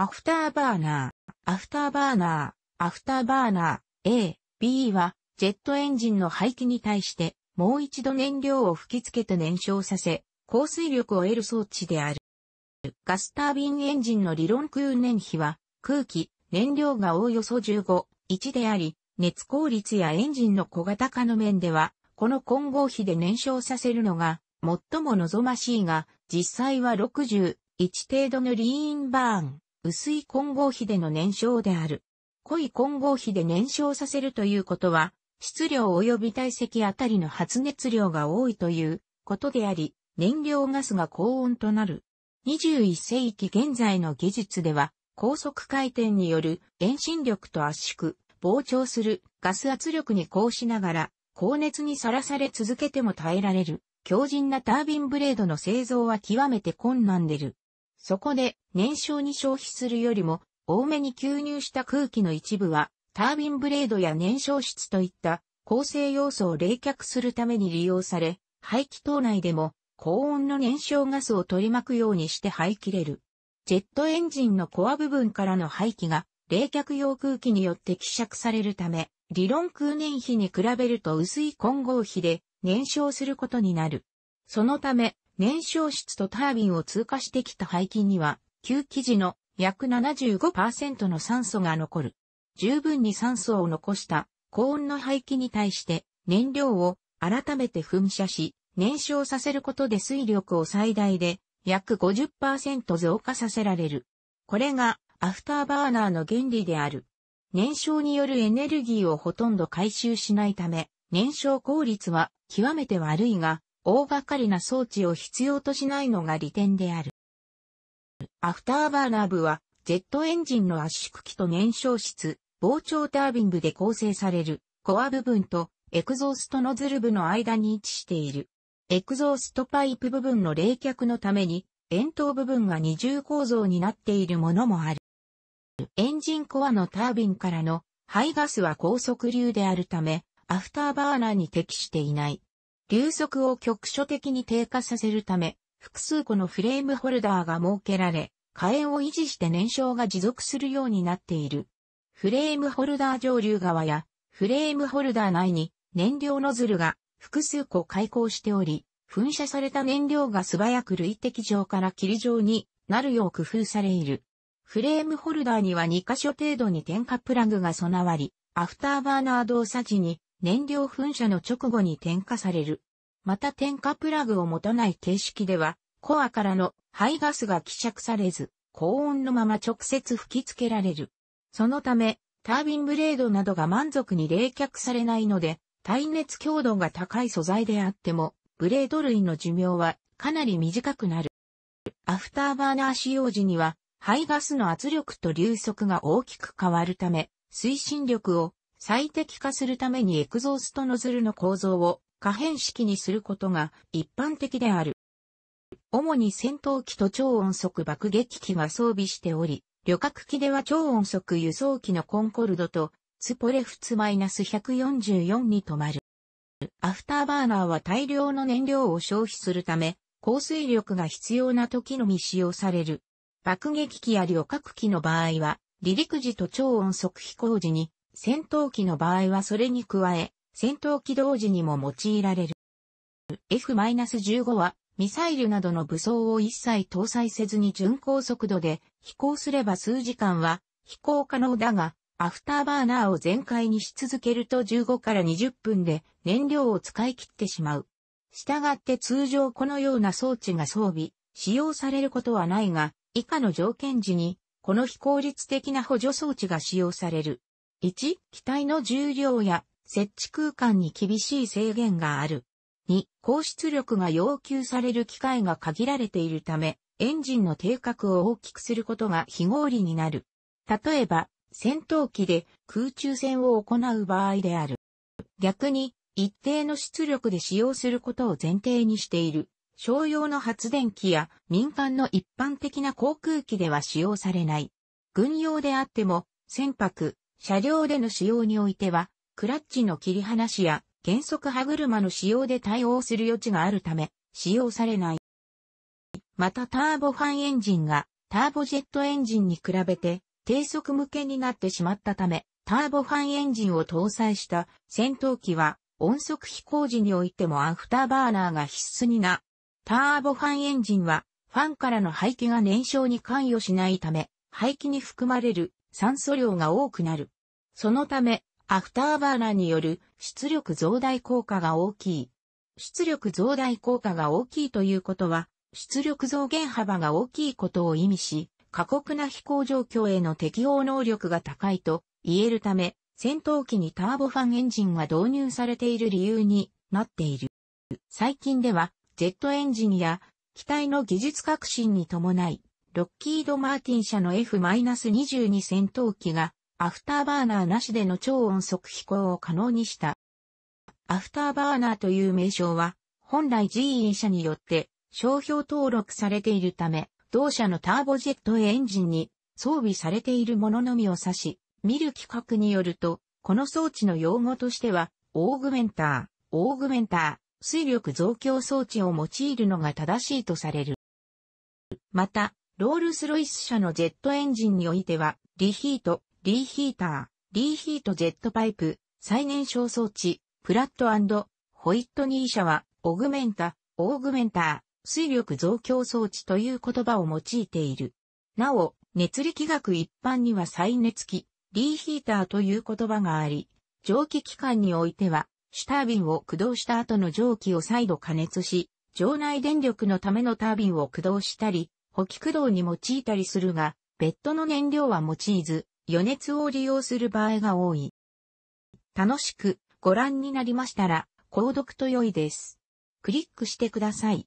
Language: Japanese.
アフターバーナー、アフターバーナー、アフターバーナー、A、B は、ジェットエンジンの排気に対して、もう一度燃料を吹き付けて燃焼させ、降水力を得る装置である。ガスタービンエンジンの理論空燃費は、空気、燃料がおおよそ15、1であり、熱効率やエンジンの小型化の面では、この混合比で燃焼させるのが、最も望ましいが、実際は60、1程度のリーンバーン。薄い混合比での燃焼である。濃い混合比で燃焼させるということは、質量及び体積あたりの発熱量が多いということであり、燃料ガスが高温となる。21世紀現在の技術では、高速回転による遠心力と圧縮、膨張するガス圧力にこうしながら、高熱にさらされ続けても耐えられる、強靭なタービンブレードの製造は極めて困難でる。そこで燃焼に消費するよりも多めに吸入した空気の一部はタービンブレードや燃焼室といった構成要素を冷却するために利用され、排気筒内でも高温の燃焼ガスを取り巻くようにして排気れる。ジェットエンジンのコア部分からの排気が冷却用空気によって希釈されるため、理論空燃費に比べると薄い混合比で燃焼することになる。そのため、燃焼室とタービンを通過してきた排気には、旧記事の約75%の酸素が残る。十分に酸素を残した高温の排気に対して燃料を改めて噴射し、燃焼させることで水力を最大で約50%増加させられる。これがアフターバーナーの原理である。燃焼によるエネルギーをほとんど回収しないため、燃焼効率は極めて悪いが、大掛かりな装置を必要としないのが利点である。アフターバーナー部は、ジェットエンジンの圧縮機と燃焼室、膨張タービン部で構成される、コア部分と、エクゾーストノズル部の間に位置している。エクゾーストパイプ部分の冷却のために、円筒部分が二重構造になっているものもある。エンジンコアのタービンからの排ガスは高速流であるため、アフターバーナーに適していない。流速を局所的に低下させるため、複数個のフレームホルダーが設けられ、火炎を維持して燃焼が持続するようになっている。フレームホルダー上流側や、フレームホルダー内に燃料ノズルが複数個開口しており、噴射された燃料が素早く累積上から霧状になるよう工夫されいる。フレームホルダーには2箇所程度に点火プラグが備わり、アフターバーナー動作時に燃料噴射の直後に点火される。また点火プラグを持たない形式では、コアからの排ガスが希釈されず、高温のまま直接吹き付けられる。そのため、タービンブレードなどが満足に冷却されないので、耐熱強度が高い素材であっても、ブレード類の寿命はかなり短くなる。アフターバーナー使用時には、排ガスの圧力と流速が大きく変わるため、推進力を最適化するためにエクゾーストノズルの構造を可変式にすることが一般的である。主に戦闘機と超音速爆撃機が装備しており、旅客機では超音速輸送機のコンコルドとツポレフツ -144 に止まる。アフターバーナーは大量の燃料を消費するため、降水力が必要な時のみ使用される。爆撃機や旅客機の場合は、離陸時と超音速飛行時に戦闘機の場合はそれに加え、戦闘機同時にも用いられる。F-15 はミサイルなどの武装を一切搭載せずに巡航速度で飛行すれば数時間は飛行可能だが、アフターバーナーを全開にし続けると15から20分で燃料を使い切ってしまう。したがって通常このような装置が装備、使用されることはないが、以下の条件時に、この非効率的な補助装置が使用される。1、機体の重量や設置空間に厳しい制限がある。2、高出力が要求される機会が限られているため、エンジンの定格を大きくすることが非合理になる。例えば、戦闘機で空中戦を行う場合である。逆に、一定の出力で使用することを前提にしている。商用の発電機や民間の一般的な航空機では使用されない。軍用であっても、船舶、車両での使用においては、クラッチの切り離しや減速歯車の使用で対応する余地があるため、使用されない。またターボファンエンジンがターボジェットエンジンに比べて低速向けになってしまったため、ターボファンエンジンを搭載した戦闘機は音速飛行時においてもアフターバーナーが必須にな。ターボファンエンジンはファンからの排気が燃焼に関与しないため、排気に含まれる酸素量が多くなる。そのため、アフターバーナーによる出力増大効果が大きい。出力増大効果が大きいということは、出力増減幅が大きいことを意味し、過酷な飛行状況への適応能力が高いと言えるため、戦闘機にターボファンエンジンが導入されている理由になっている。最近では、ジェットエンジンや機体の技術革新に伴い、ロッキード・マーティン社の F-22 戦闘機が、アフターバーナーなしでの超音速飛行を可能にした。アフターバーナーという名称は、本来 GE 社によって商標登録されているため、同社のターボジェットエンジンに装備されているもののみを指し、見る規格によると、この装置の用語としては、オーグメンター、オーグメンター、水力増強装置を用いるのが正しいとされる。また、ロールスロイス社のジェットエンジンにおいては、リヒート、リーヒーター、リーヒートジェットパイプ、最年少装置、プラットホイットニー社は、オグメンタ、オーグメンター、水力増強装置という言葉を用いている。なお、熱力学一般には再熱機、リーヒーターという言葉があり、蒸気機関においては、シュタービンを駆動した後の蒸気を再度加熱し、場内電力のためのタービンを駆動したり、補機駆動に用いたりするが、ベッドの燃料は用いず、余熱を利用する場合が多い。楽しくご覧になりましたら、購読と良いです。クリックしてください。